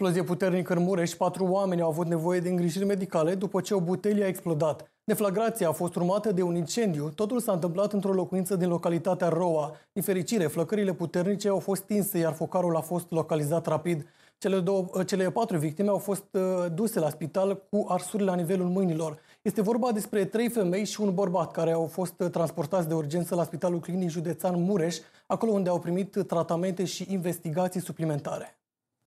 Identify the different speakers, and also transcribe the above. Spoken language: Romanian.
Speaker 1: Explozie puternică în Mureș, patru oameni au avut nevoie de îngrijiri medicale după ce o butelie a explodat. Deflagrația a fost urmată de un incendiu. Totul s-a întâmplat într-o locuință din localitatea Roa. Din fericire, flăcările puternice au fost tinse, iar focarul a fost localizat rapid. Cele, două, cele patru victime au fost uh, duse la spital cu arsuri la nivelul mâinilor. Este vorba despre trei femei și un bărbat care au fost uh, transportați de urgență la Spitalul Clinic Județean Mureș, acolo unde au primit tratamente și investigații suplimentare.